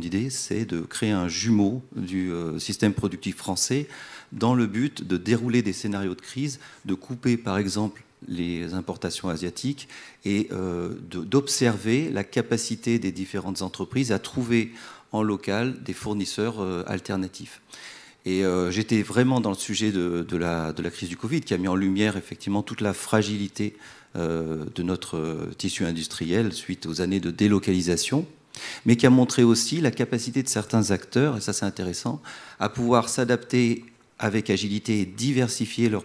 L'idée, c'est de créer un jumeau du euh, système productif français dans le but de dérouler des scénarios de crise, de couper par exemple les importations asiatiques et euh, d'observer la capacité des différentes entreprises à trouver en local des fournisseurs euh, alternatifs. Et j'étais vraiment dans le sujet de, la, de, la, crise du Covid qui a mis en lumière effectivement toute la fragilité de notre tissu industriel suite aux années de délocalisation mais qui a montré aussi la capacité de certains acteurs, et ça c'est intéressant, à pouvoir s'adapter avec agilité et diversifier leur,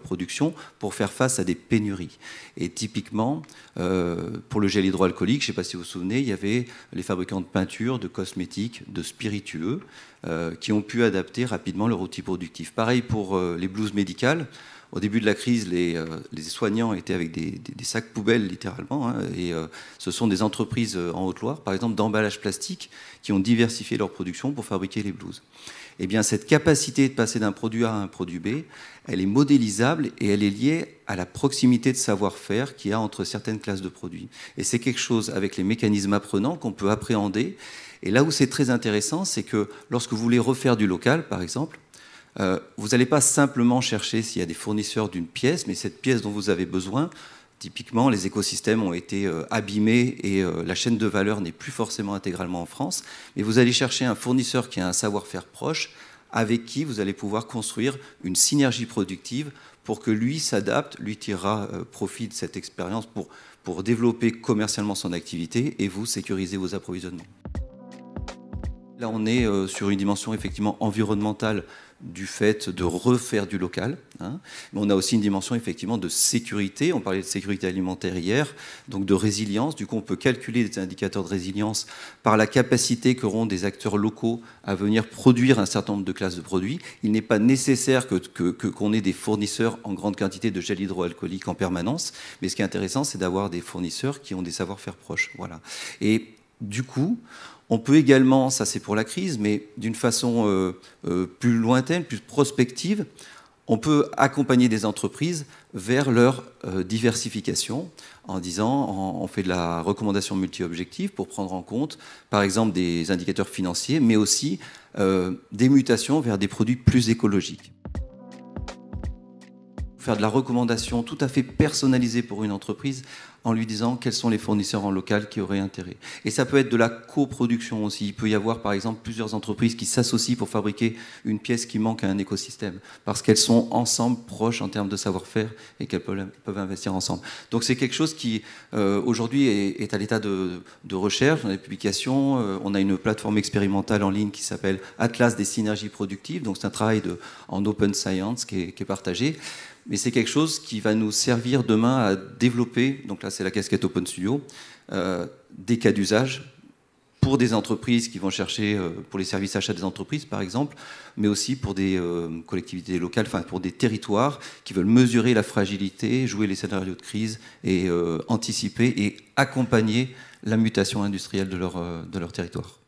production pour faire face à des pénuries. Et typiquement, euh, pour le gel hydroalcoolique, je ne sais pas si vous vous souvenez, il y avait les fabricants de peinture, de cosmétiques, de spiritueux euh, qui ont pu adapter rapidement leur outil productif. Pareil pour euh, les blouses médicales. Au début de la crise, les, euh, soignants étaient avec des, sacs poubelles littéralement. Hein, et ce sont des entreprises en Haute-Loire, par exemple d'emballage plastique, qui ont diversifié leur production pour fabriquer les blouses. Eh bien, cette capacité de passer d'un produit A à un produit B, elle est modélisable et elle est liée à la proximité de savoir-faire qu'il y a entre certaines classes de produits. Et c'est quelque chose avec les mécanismes apprenants qu'on peut appréhender. Et là où c'est très intéressant, c'est que lorsque vous voulez refaire du local, par exemple, euh, vous n'allez pas simplement chercher s'il y a des fournisseurs d'une pièce, mais cette pièce dont vous avez besoin, typiquement, les écosystèmes ont été euh, abîmés et euh, la chaîne de valeur n'est plus forcément intégralement en France, mais vous allez chercher un fournisseur qui a un savoir-faire proche, avec qui vous allez pouvoir construire une synergie productive pour que lui s'adapte, lui tirera euh, profit de cette expérience pour, développer commercialement son activité et vous sécuriser vos approvisionnements. Là, on est euh, sur une dimension effectivement environnementale du fait de refaire du local. Hein. Mais on a aussi une dimension effectivement de sécurité. On parlait de sécurité alimentaire hier, donc de résilience. Du coup, on peut calculer des indicateurs de résilience par la capacité qu'auront des acteurs locaux à venir produire un certain nombre de classes de produits. Il n'est pas nécessaire que, qu'on ait des fournisseurs en grande quantité de gel hydroalcoolique en permanence. Mais ce qui est intéressant, c'est d'avoir des fournisseurs qui ont des savoir-faire proches. Voilà. Et du coup, on peut également, ça c'est pour la crise, mais d'une façon euh, euh, plus lointaine, plus prospective, on peut accompagner des entreprises vers leur euh, diversification en disant on, on fait de la recommandation multi-objective pour prendre en compte par exemple des indicateurs financiers, mais aussi des mutations vers des produits plus écologiques faire de la recommandation tout à fait personnalisée pour une entreprise en lui disant quels sont les fournisseurs en local qui auraient intérêt. Et ça peut être de la coproduction aussi. Il peut y avoir par exemple plusieurs entreprises qui s'associent pour fabriquer une pièce qui manque à un écosystème, parce qu'elles sont ensemble proches en termes de savoir-faire et qu'elles peuvent, peuvent, investir ensemble. Donc c'est quelque chose qui euh, aujourd'hui est, à l'état de, de, recherche, dans les publications. Euh, on a une plateforme expérimentale en ligne qui s'appelle Atlas des synergies productives, donc c'est un travail de, en open science qui est, qui est partagé. Mais c'est quelque chose qui va nous servir demain à développer, donc là c'est la casquette Open Studio, euh, des cas d'usage pour des entreprises qui vont chercher, euh, pour les services achats des entreprises par exemple, mais aussi pour des euh, collectivités locales, enfin pour des territoires qui veulent mesurer la fragilité, jouer les scénarios de crise et anticiper et accompagner la mutation industrielle de de leur territoire.